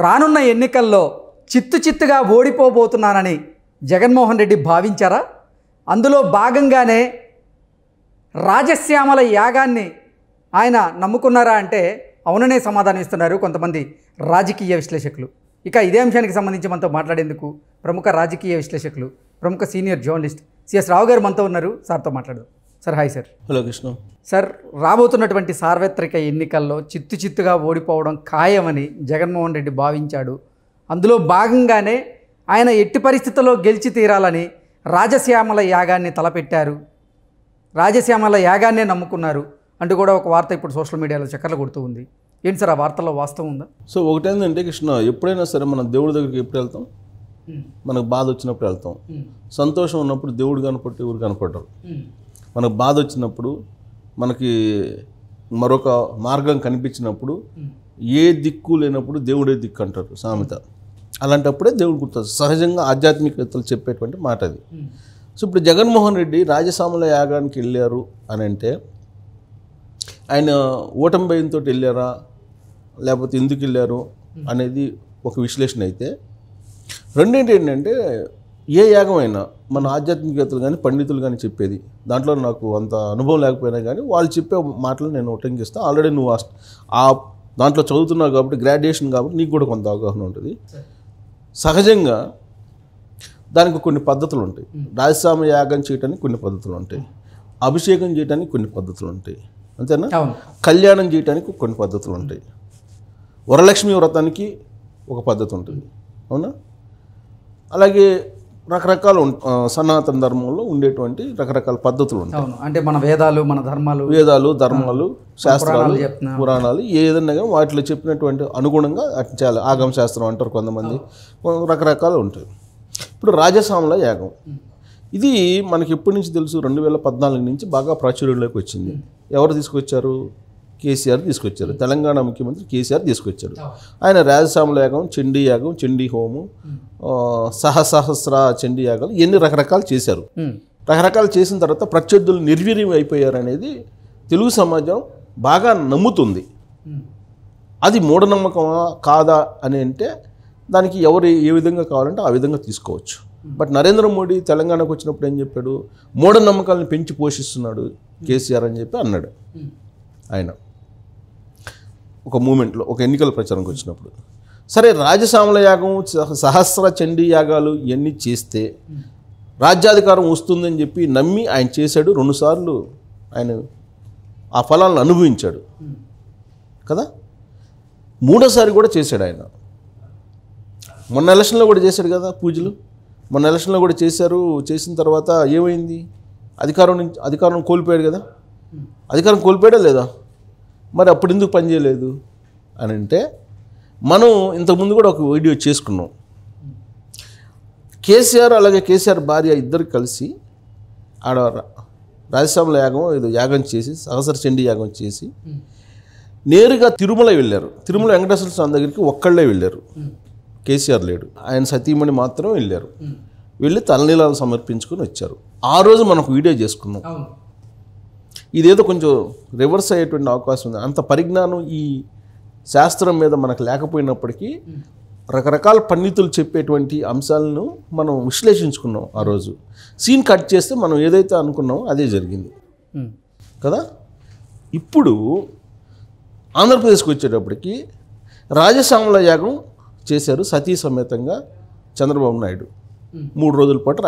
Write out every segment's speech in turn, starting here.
రానున్న ఎన్నికల్లో చిత్తు చిత్తుగా ఓడిపోబోతున్నానని జగన్మోహన్ రెడ్డి భావించారా అందులో భాగంగానే రాజశ్యామల యాగాన్ని ఆయన నమ్ముకున్నారా అంటే అవుననే సమాధానం ఇస్తున్నారు కొంతమంది రాజకీయ విశ్లేషకులు ఇక ఇదే అంశానికి సంబంధించి మనతో మాట్లాడేందుకు ప్రముఖ రాజకీయ విశ్లేషకులు ప్రముఖ సీనియర్ జర్నలిస్ట్ సిఎస్ రావు గారు మనతో ఉన్నారు సార్తో మాట్లాడదాం sir hi sir hello Krishna sir రాబోతున్నటువంటి సార్వత్రిక ఎన్నికల్లో చిత్తు చిత్తుగా ఓడిపోవడం ఖాయమని జగన్మోహన్ రెడ్డి భావించాడు అందులో భాగంగానే ఆయన ఎట్టి పరిస్థితుల్లో గెలిచి తీరాలని రాజశ్యామల యాగాన్ని తలపెట్టారు రాజశ్యామల యాగాన్నే నమ్ముకున్నారు అంటూ కూడా ఒక వార్త ఇప్పుడు సోషల్ మీడియాలో చక్కర్లు కొడుతూ ఉంది ఏంటి సార్ ఆ వార్తలో వాస్తవం ఉందా సో ఏంటంటే కృష్ణ ఎప్పుడైనా సరే మనం దేవుడి దగ్గరికి ఎప్పుడు వెళ్తాం మనకు బాధ వచ్చినప్పుడు వెళ్తాం సంతోషం ఉన్నప్పుడు దేవుడు కనపట్టి ఊరు కనపడ్డారు మనకు బాధ వచ్చినప్పుడు మనకి మరొక మార్గం కనిపించినప్పుడు ఏ దిక్కు లేనప్పుడు దేవుడే దిక్కు అంటారు సామెత అలాంటప్పుడే దేవుడు గుర్తు సహజంగా ఆధ్యాత్మికతలు చెప్పేటువంటి మాట అది సో ఇప్పుడు జగన్మోహన్ రెడ్డి రాజసామల యాగానికి వెళ్ళారు అని అంటే ఆయన ఓటమి భయంతో వెళ్ళారా లేకపోతే ఎందుకు వెళ్ళారు అనేది ఒక విశ్లేషణ అయితే రెండేంటి ఏంటంటే ఏ యాగమైనా మన ఆధ్యాత్మికతలు కానీ పండితులు కానీ చెప్పేది దాంట్లో నాకు అంత అనుభవం లేకపోయినా కానీ వాళ్ళు చెప్పే మాటలు నేను ఉటంకిస్తాను ఆల్రెడీ నువ్వు ఆ దాంట్లో చదువుతున్నావు కాబట్టి గ్రాడ్యుయేషన్ కాబట్టి నీకు కూడా కొంత అవగాహన ఉంటుంది సహజంగా దానికి కొన్ని పద్ధతులు ఉంటాయి రాజస్వామి యాగం చేయడానికి కొన్ని పద్ధతులు ఉంటాయి అభిషేకం చేయడానికి కొన్ని పద్ధతులు ఉంటాయి అంతేనా కళ్యాణం చేయడానికి కొన్ని పద్ధతులు ఉంటాయి వరలక్ష్మి వ్రతానికి ఒక పద్ధతి ఉంటుంది అవునా అలాగే రకరకాల సనాతన ధర్మంలో ఉండేటువంటి రకరకాల పద్ధతులు ఉంటాయి అంటే మన వేదాలు మన ధర్మాలు వేదాలు ధర్మాలు శాస్త్రాలు పురాణాలు ఏదన్నా వాటిలో చెప్పినటువంటి అనుగుణంగా చేయాలి ఆగమ శాస్త్రం అంటారు కొంతమంది రకరకాలు ఉంటాయి ఇప్పుడు రాజసామల యాగం ఇది మనకి ఎప్పటి నుంచి తెలుసు రెండు వేల పద్నాలుగు నుంచి బాగా ప్రాచుర్యంలోకి వచ్చింది ఎవరు తీసుకొచ్చారు కేసీఆర్ తీసుకొచ్చారు hmm. తెలంగాణ ముఖ్యమంత్రి కేసీఆర్ తీసుకొచ్చారు hmm. ఆయన రాజస్వామి యాగం చండీ యాగం చండీ హోము hmm. సహస్ర చండీ యాగాలు ఎన్ని రకరకాలు చేశారు రకరకాలు చేసిన తర్వాత ప్రత్యర్థులు నిర్వీర్యం అయిపోయారు అనేది తెలుగు సమాజం బాగా నమ్ముతుంది అది మూఢనమ్మకమా కాదా అని అంటే దానికి ఎవరు ఏ విధంగా కావాలంటే ఆ విధంగా తీసుకోవచ్చు బట్ నరేంద్ర మోడీ తెలంగాణకు వచ్చినప్పుడు ఏం చెప్పాడు మూఢనమ్మకాలను పెంచి పోషిస్తున్నాడు కేసీఆర్ అని చెప్పి అన్నాడు ఆయన ఒక మూమెంట్లో ఒక ఎన్నికల ప్రచారంకి వచ్చినప్పుడు సరే రాజసామల యాగం సహస్ర చండీ యాగాలు ఇవన్నీ చేస్తే రాజ్యాధికారం వస్తుందని చెప్పి నమ్మి ఆయన చేశాడు రెండుసార్లు ఆయన ఆ ఫలాలను అనుభవించాడు కదా మూడోసారి కూడా చేశాడు ఆయన మొన్న ఎలక్షన్లో కూడా చేశాడు కదా పూజలు మొన్న ఎలక్షన్లో కూడా చేశారు చేసిన తర్వాత ఏమైంది అధికారం నుంచి అధికారం కోల్పోయాడు కదా అధికారం కోల్పోయాడా లేదా మరి అప్పుడు ఎందుకు పనిచేయలేదు అని అంటే మనం ఇంతకుముందు కూడా ఒక వీడియో చేసుకున్నాం కేసీఆర్ అలాగే కేసీఆర్ భార్య ఇద్దరు కలిసి ఆడ రాజస్వాముల యాగం ఏదో యాగం చేసి సహసర చండీ యాగం చేసి నేరుగా తిరుమల వెళ్ళారు తిరుమల వెంకటేశ్వర స్వామి దగ్గరికి ఒక్కళ్ళే వెళ్ళారు కేసీఆర్ లేడు ఆయన సతీమణి మాత్రం వెళ్ళారు వెళ్ళి తలనీలాలు సమర్పించుకొని వచ్చారు ఆ రోజు మనకు వీడియో చేసుకున్నాం ఇదేదో కొంచెం రివర్స్ అయ్యేటువంటి అవకాశం ఉంది అంత పరిజ్ఞానం ఈ శాస్త్రం మీద మనకు లేకపోయినప్పటికీ రకరకాల పండితులు చెప్పేటువంటి అంశాలను మనం విశ్లేషించుకున్నాం ఆ రోజు సీన్ కట్ చేస్తే మనం ఏదైతే అనుకున్నామో అదే జరిగింది కదా ఇప్పుడు ఆంధ్రప్రదేశ్కి వచ్చేటప్పటికి రాజస్వాముల యాగం చేశారు సతీ సమేతంగా చంద్రబాబు నాయుడు మూడు రోజుల పాటు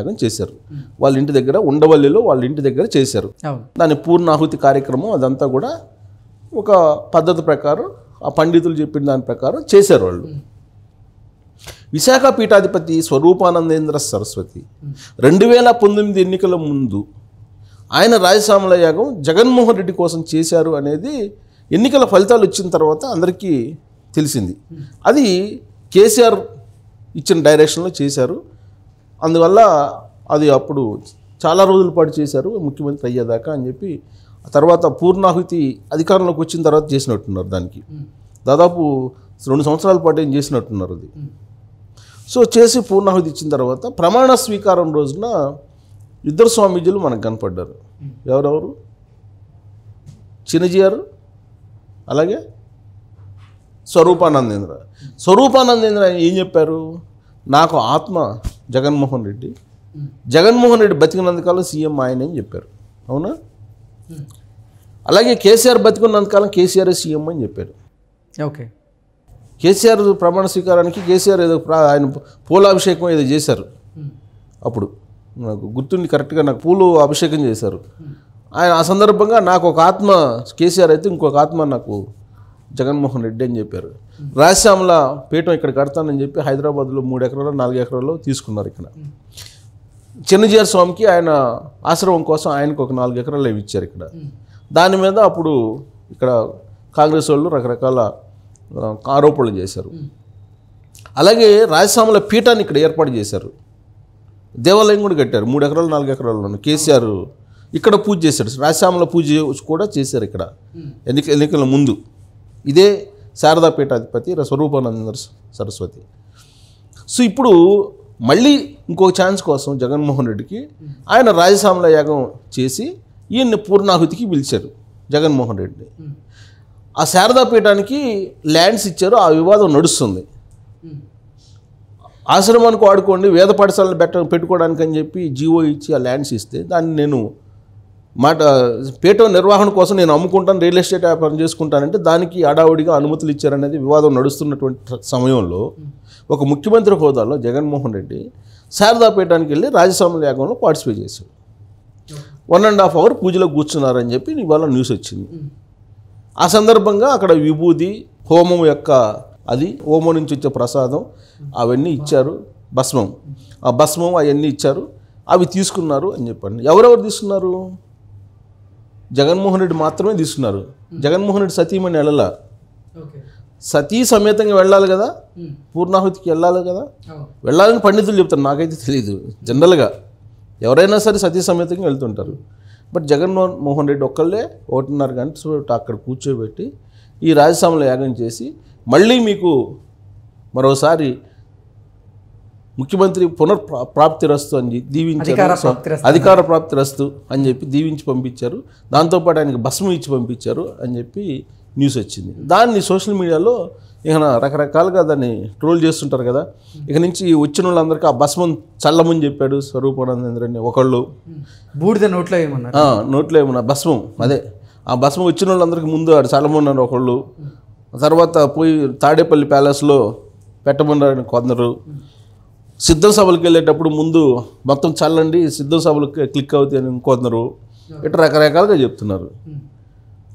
యాగం చేశారు వాళ్ళ ఇంటి దగ్గర ఉండవల్లిలో వాళ్ళ ఇంటి దగ్గర చేశారు దాని పూర్ణాహుతి కార్యక్రమం అదంతా కూడా ఒక పద్ధతి ప్రకారం ఆ పండితులు చెప్పిన దాని ప్రకారం చేశారు వాళ్ళు విశాఖ పీఠాధిపతి స్వరూపానందేంద్ర సరస్వతి రెండు వేల పంతొమ్మిది ఎన్నికల ముందు ఆయన రాజశామల యాగం జగన్మోహన్ రెడ్డి కోసం చేశారు అనేది ఎన్నికల ఫలితాలు వచ్చిన తర్వాత అందరికీ తెలిసింది అది కేసీఆర్ ఇచ్చిన డైరెక్షన్లో చేశారు అందువల్ల అది అప్పుడు చాలా రోజుల పాటు చేశారు ముఖ్యమంత్రి అయ్యేదాకా అని చెప్పి తర్వాత పూర్ణాహుతి అధికారంలోకి వచ్చిన తర్వాత చేసినట్టున్నారు దానికి దాదాపు రెండు సంవత్సరాల పాటు ఏం చేసినట్టున్నారు అది సో చేసి పూర్ణాహుతి ఇచ్చిన తర్వాత ప్రమాణ స్వీకారం రోజున ఇద్దరు స్వామీజీలు మనకు కనపడ్డారు ఎవరెవరు చిన్నజీయారు అలాగే స్వరూపానందేంద్ర స్వరూపానందేంద్ర ఏం చెప్పారు నాకు ఆత్మ జగన్మోహన్ రెడ్డి జగన్మోహన్ రెడ్డి బతికినందుకాలం సీఎం ఆయన అని చెప్పారు అవునా అలాగే కేసీఆర్ బతికున్నంతకాలం కేసీఆర్ సీఎం అని చెప్పారు ఓకే కేసీఆర్ ప్రమాణ స్వీకారానికి కేసీఆర్ ఏదో ఆయన పూలాభిషేకం ఏదో చేశారు అప్పుడు నాకు గుర్తుండి కరెక్ట్గా నాకు పూలు అభిషేకం చేశారు ఆయన ఆ సందర్భంగా నాకు ఒక ఆత్మ కేసీఆర్ అయితే ఇంకొక ఆత్మ నాకు జగన్మోహన్ రెడ్డి అని చెప్పారు రాశ్యామల పీఠం ఇక్కడ కడతానని చెప్పి హైదరాబాద్లో మూడు ఎకరాలు నాలుగు ఎకరాలు తీసుకున్నారు ఇక్కడ చిన్నజీఆర్ స్వామికి ఆయన ఆశ్రమం కోసం ఆయనకు ఒక నాలుగు ఎకరాలు ఇవి ఇచ్చారు ఇక్కడ దాని మీద అప్పుడు ఇక్కడ కాంగ్రెస్ వాళ్ళు రకరకాల ఆరోపణలు చేశారు అలాగే రాజస్వాముల పీఠాన్ని ఇక్కడ ఏర్పాటు చేశారు దేవాలయం కూడా కట్టారు మూడు ఎకరాలు నాలుగు ఎకరాలను కేసీఆర్ ఇక్కడ పూజ చేశాడు రాజస్వాముల పూజ కూడా చేశారు ఇక్కడ ఎన్నిక ఎన్నికల ముందు ఇదే శారదాపీఠాధిపతి స్వరూపానంద సరస్వతి సో ఇప్పుడు మళ్ళీ ఇంకో ఛాన్స్ కోసం జగన్మోహన్ రెడ్డికి ఆయన రాజసామల యాగం చేసి ఈయన్ని పూర్ణాహుతికి పిలిచారు జగన్మోహన్ రెడ్డి ఆ శారదాపీఠానికి ల్యాండ్స్ ఇచ్చారు ఆ వివాదం నడుస్తుంది ఆశ్రమానికి వాడుకోండి వేద పాఠశాలను పెట్ట పెట్టుకోవడానికి అని చెప్పి జీవో ఇచ్చి ఆ ల్యాండ్స్ ఇస్తే దాన్ని నేను మాట పేట నిర్వహణ కోసం నేను అమ్ముకుంటాను రియల్ ఎస్టేట్ వ్యాపారం చేసుకుంటానంటే దానికి అడావుడిగా అనుమతులు ఇచ్చారనేది వివాదం నడుస్తున్నటువంటి సమయంలో ఒక ముఖ్యమంత్రి హోదాలో జగన్మోహన్ రెడ్డి శారదాపేటానికి వెళ్ళి రాజ్యసభ యాగంలో పార్టిసిపేట్ చేశాడు వన్ అండ్ హాఫ్ అవర్ పూజలో కూర్చున్నారని చెప్పి ఇవాళ న్యూస్ వచ్చింది ఆ సందర్భంగా అక్కడ విభూది హోమం యొక్క అది హోమం నుంచి వచ్చే ప్రసాదం అవన్నీ ఇచ్చారు భస్మం ఆ భస్మం అవన్నీ ఇచ్చారు అవి తీసుకున్నారు అని చెప్పండి ఎవరెవరు తీసుకున్నారు జగన్మోహన్ రెడ్డి మాత్రమే తీసుకున్నారు hmm. జగన్మోహన్ రెడ్డి సతీమణి వెళ్ళాల సతీ సమేతంగా వెళ్ళాలి కదా hmm. పూర్ణాహుతికి వెళ్ళాలి కదా వెళ్ళాలని పండితులు చెప్తారు నాకైతే తెలియదు జనరల్గా ఎవరైనా సరే సతీ సమేతంగా వెళ్తుంటారు బట్ జగన్మోహన్ మోహన్ రెడ్డి ఒక్కళ్ళే ఒకటిన్నర గంట అక్కడ కూర్చోబెట్టి ఈ రాజ్యసభలో యాగం చేసి మళ్ళీ మీకు మరోసారి ముఖ్యమంత్రి పునర్ ప్రాప్తి రస్తు అని దీవించారు అధికార ప్రాప్తి రస్తు అని చెప్పి దీవించి పంపించారు దాంతోపాటు ఆయనకి భస్మం ఇచ్చి పంపించారు అని చెప్పి న్యూస్ వచ్చింది దాన్ని సోషల్ మీడియాలో ఇక రకరకాలుగా దాన్ని ట్రోల్ చేస్తుంటారు కదా ఇక నుంచి వచ్చిన వాళ్ళందరికీ ఆ భస్మం చల్లమని చెప్పాడు స్వరూపానందేంద్ర అని ఒకళ్ళు బూడిద నోట్లో ఏమన్నా నోట్లో ఏమన్నా భస్మం అదే ఆ భస్మం వచ్చిన వాళ్ళందరికీ ముందు ఆడు చల్లమన్నారు ఒకళ్ళు తర్వాత పోయి తాడేపల్లి ప్యాలెస్లో పెట్టమన్నారని కొందరు సిద్ధ సభలకు వెళ్ళేటప్పుడు ముందు మొత్తం చల్లండి సిద్ధ సభలకు క్లిక్ అవుతాయని ఇంకొందరు ఇటు రకరకాలుగా చెప్తున్నారు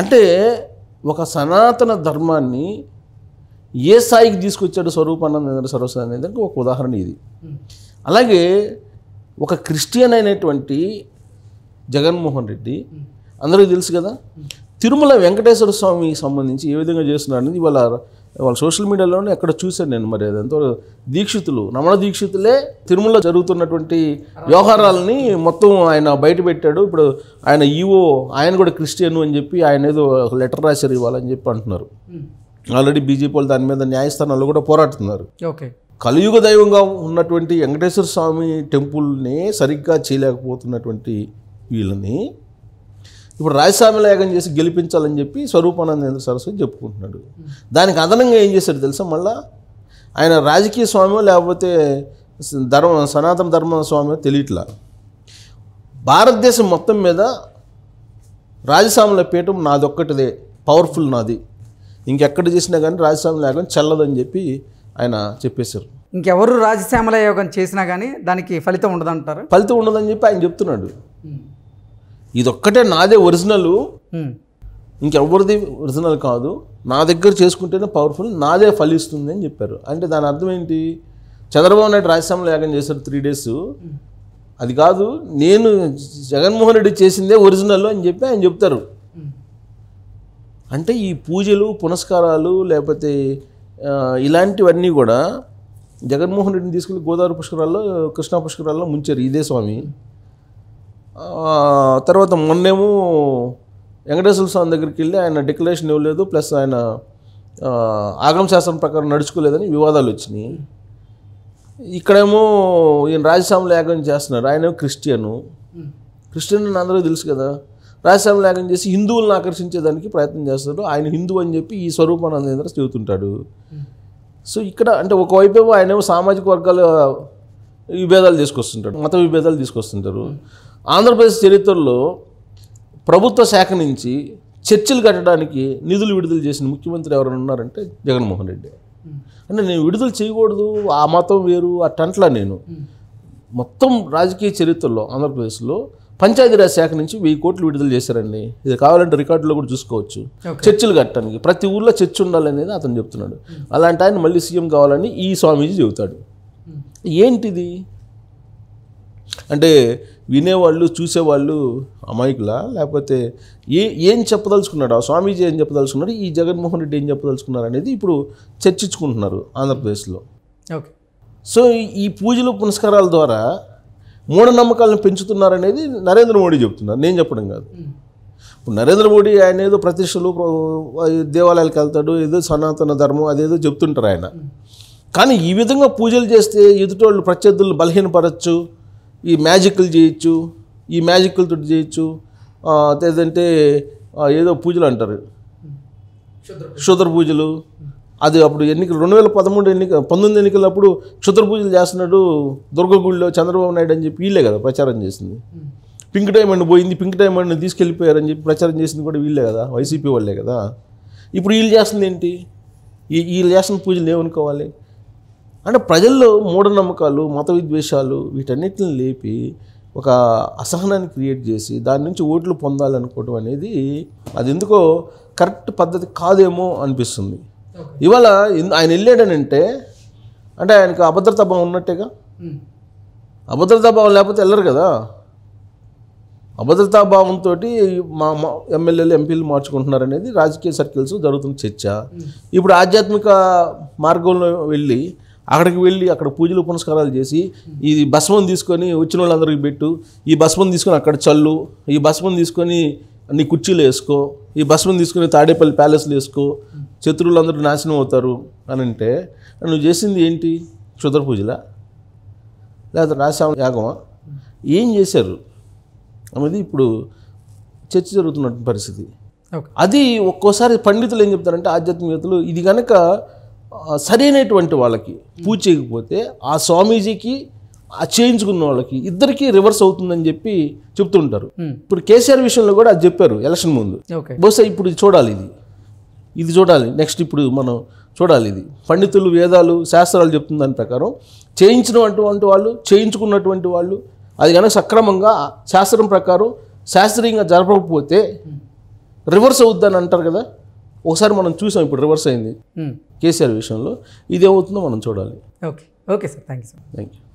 అంటే ఒక సనాతన ధర్మాన్ని ఏ స్థాయికి తీసుకొచ్చాడు స్వరూపానందేంద్ర సరస్వతి అనేది ఒక ఉదాహరణ ఇది అలాగే ఒక క్రిస్టియన్ అయినటువంటి జగన్మోహన్ రెడ్డి అందరికీ తెలుసు కదా తిరుమల వెంకటేశ్వర స్వామికి సంబంధించి ఏ విధంగా చేస్తున్నారు అనేది ఇవాళ వాళ్ళ సోషల్ మీడియాలోనే ఎక్కడ చూశాను నేను మరి అదంతా దీక్షితులు రమణ దీక్షితులే తిరుమల జరుగుతున్నటువంటి వ్యవహారాలని మొత్తం ఆయన బయట పెట్టాడు ఇప్పుడు ఆయన ఈవో ఆయన కూడా క్రిస్టియన్ అని చెప్పి ఆయన ఏదో ఒక లెటర్ రాశారు ఇవ్వాలని చెప్పి అంటున్నారు hmm. ఆల్రెడీ బీజేపీ వాళ్ళు దాని మీద న్యాయస్థానాల్లో కూడా పోరాడుతున్నారు ఓకే కలియుగ దైవంగా ఉన్నటువంటి వెంకటేశ్వర స్వామి టెంపుల్ని సరిగ్గా చేయలేకపోతున్నటువంటి వీళ్ళని ఇప్పుడు రాజస్వామి యాగం చేసి గెలిపించాలని చెప్పి స్వరూపానందేంద్ర సరస్వతి చెప్పుకుంటున్నాడు దానికి అదనంగా ఏం చేశాడు తెలుసా మళ్ళా ఆయన రాజకీయ స్వామ్యం లేకపోతే ధర్మ సనాతన ధర్మ స్వామి తెలియట్లా భారతదేశం మొత్తం మీద రాజస్వాముల పీఠం నాదొక్కటిదే పవర్ఫుల్ నాది ఇంకెక్కడ చేసినా కానీ రాజస్వామి యాగం చెల్లదని చెప్పి ఆయన చెప్పేశారు ఇంకెవరు రాజశ్యామల యోగం చేసినా కానీ దానికి ఫలితం ఉండదంటారు ఫలితం ఉండదని చెప్పి ఆయన చెప్తున్నాడు ఇదొక్కటే నాదే ఒరిజినల్ ఇంకెవరిది ఒరిజినల్ కాదు నా దగ్గర చేసుకుంటేనే పవర్ఫుల్ నాదే ఫలిస్తుంది అని చెప్పారు అంటే దాని అర్థం ఏంటి చంద్రబాబు నాయుడు రాజ్యసభలో యాగం చేశారు త్రీ డేస్ అది కాదు నేను జగన్మోహన్ రెడ్డి చేసిందే ఒరిజినల్ అని చెప్పి ఆయన చెప్తారు అంటే ఈ పూజలు పునస్కారాలు లేకపోతే ఇలాంటివన్నీ కూడా జగన్మోహన్ రెడ్డిని తీసుకెళ్ళి గోదావరి పుష్కరాల్లో కృష్ణా పుష్కరాల్లో ముంచారు ఇదే స్వామి తర్వాత మొన్నేమో వెంకటేశ్వర స్వామి దగ్గరికి వెళ్ళి ఆయన డిక్లరేషన్ ఇవ్వలేదు ప్లస్ ఆయన ఆగమ శాస్త్రం ప్రకారం నడుచుకోలేదని వివాదాలు వచ్చినాయి ఇక్కడేమో ఈయన రాజస్వామి యాగం చేస్తున్నారు ఆయన క్రిస్టియను క్రిస్టియన్ అని అందరూ తెలుసు కదా రాజస్వామి యాగం చేసి హిందువులను ఆకర్షించేదానికి ప్రయత్నం చేస్తారు ఆయన హిందూ అని చెప్పి ఈ స్వరూపానందేంద్ర చెబుతుంటాడు సో ఇక్కడ అంటే ఒకవైపు ఆయనేమో సామాజిక వర్గాల విభేదాలు తీసుకొస్తుంటాడు మత విభేదాలు తీసుకొస్తుంటారు ఆంధ్రప్రదేశ్ చరిత్రలో ప్రభుత్వ శాఖ నుంచి చర్చిలు కట్టడానికి నిధులు విడుదల చేసిన ముఖ్యమంత్రి ఎవరైనా ఉన్నారంటే జగన్మోహన్ రెడ్డి అంటే నేను విడుదల చేయకూడదు ఆ మతం వేరు ఆ టంట్లా నేను మొత్తం రాజకీయ చరిత్రలో ఆంధ్రప్రదేశ్లో పంచాయతీరాజ్ శాఖ నుంచి వెయ్యి కోట్లు విడుదల చేశారండి ఇది కావాలంటే రికార్డులో కూడా చూసుకోవచ్చు చర్చిలు కట్టడానికి ప్రతి ఊర్లో చర్చి ఉండాలనేది అతను చెప్తున్నాడు అలాంటి ఆయన మళ్ళీ సీఎం కావాలని ఈ స్వామీజీ చెబుతాడు ఏంటిది అంటే వినేవాళ్ళు చూసేవాళ్ళు అమాయకులా లేకపోతే ఏ ఏం చెప్పదలుచుకున్నాడు ఆ స్వామీజీ ఏం చెప్పదలుచుకున్నాడు ఈ జగన్మోహన్ రెడ్డి ఏం చెప్పదలుచుకున్నారు అనేది ఇప్పుడు చర్చించుకుంటున్నారు ఆంధ్రప్రదేశ్లో ఓకే సో ఈ పూజలు పునస్కారాల ద్వారా మూఢనమ్మకాలను పెంచుతున్నారనేది నరేంద్ర మోడీ చెప్తున్నారు నేను చెప్పడం కాదు ఇప్పుడు నరేంద్ర మోడీ ఆయన ఏదో ప్రతిష్టలు దేవాలయాలకు వెళ్తాడు ఏదో సనాతన ధర్మం అదేదో చెప్తుంటారు ఆయన కానీ ఈ విధంగా పూజలు చేస్తే ఎదుటోళ్ళు ప్రత్యర్థులు బలహీనపరచు ఈ మ్యాజిక్లు చేయొచ్చు ఈ మ్యాజిక్లతో చేయొచ్చు లేదంటే ఏదో పూజలు అంటారు క్షుద్ర పూజలు అది అప్పుడు ఎన్నికలు రెండు వేల పదమూడు ఎన్నిక పంతొమ్మిది అప్పుడు క్షుద్ర పూజలు చేస్తున్నాడు దుర్గగుడిలో చంద్రబాబు నాయుడు అని చెప్పి వీళ్ళే కదా ప్రచారం చేసింది పింక్ డైమండ్ పోయింది పింక్ డైమండ్ తీసుకెళ్ళిపోయారని చెప్పి ప్రచారం చేసింది కూడా వీళ్ళే కదా వైసీపీ వాళ్ళే కదా ఇప్పుడు వీళ్ళు చేస్తుంది ఏంటి వీళ్ళు చేస్తున్న పూజలు ఏమనుకోవాలి అంటే ప్రజల్లో మూఢనమ్మకాలు మత విద్వేషాలు వీటన్నిటిని లేపి ఒక అసహనాన్ని క్రియేట్ చేసి దాని నుంచి ఓట్లు పొందాలనుకోవడం అనేది అది ఎందుకో కరెక్ట్ పద్ధతి కాదేమో అనిపిస్తుంది ఇవాళ ఆయన వెళ్ళాడనంటే అంటే ఆయనకు అభద్రతా భావం ఉన్నట్టేగా అభద్రతా భావం లేకపోతే వెళ్ళరు కదా అభద్రతా భావంతో మా ఎమ్మెల్యేలు ఎంపీలు మార్చుకుంటున్నారు అనేది రాజకీయ సర్కిల్స్ జరుగుతున్న చర్చ ఇప్పుడు ఆధ్యాత్మిక మార్గంలో వెళ్ళి అక్కడికి వెళ్ళి అక్కడ పూజలు పునస్కారాలు చేసి ఈ భస్మం తీసుకొని వచ్చిన వాళ్ళందరికీ పెట్టు ఈ భస్మం తీసుకొని అక్కడ చల్లు ఈ భస్మం తీసుకొని నీ కుర్చీలు వేసుకో ఈ భస్మం తీసుకొని తాడేపల్లి ప్యాలెస్లు వేసుకో శత్రువులందరూ నాశనం అవుతారు అని అంటే నువ్వు చేసింది ఏంటి క్షుద్ర పూజల లేకపోతే రాసాం యాగమా ఏం చేశారు అనేది ఇప్పుడు చర్చ జరుగుతున్నటువంటి పరిస్థితి అది ఒక్కోసారి పండితులు ఏం చెప్తారంటే ఆధ్యాత్మికతలు ఇది కనుక సరైనటువంటి వాళ్ళకి పూజ చేయకపోతే ఆ స్వామీజీకి ఆ చేయించుకున్న వాళ్ళకి ఇద్దరికి రివర్స్ అవుతుందని చెప్పి చెప్తుంటారు hmm. ఇప్పుడు కేసీఆర్ విషయంలో కూడా అది చెప్పారు ఎలక్షన్ ముందు బహుశా ఇప్పుడు చూడాలి ఇది ఇది చూడాలి నెక్స్ట్ ఇప్పుడు మనం చూడాలి ఇది పండితులు వేదాలు శాస్త్రాలు చెప్తున్న దాని ప్రకారం చేయించినటువంటి వాళ్ళు చేయించుకున్నటువంటి వాళ్ళు అది కనుక సక్రమంగా శాస్త్రం ప్రకారం శాస్త్రీయంగా జరపకపోతే hmm. రివర్స్ అవుద్దని అంటారు కదా ఒకసారి మనం చూసాం ఇప్పుడు రివర్స్ అయింది hmm. కేసీఆర్ విషయంలో ఇదేమవుతుందో మనం చూడాలి okay okay sir thank you sir thank you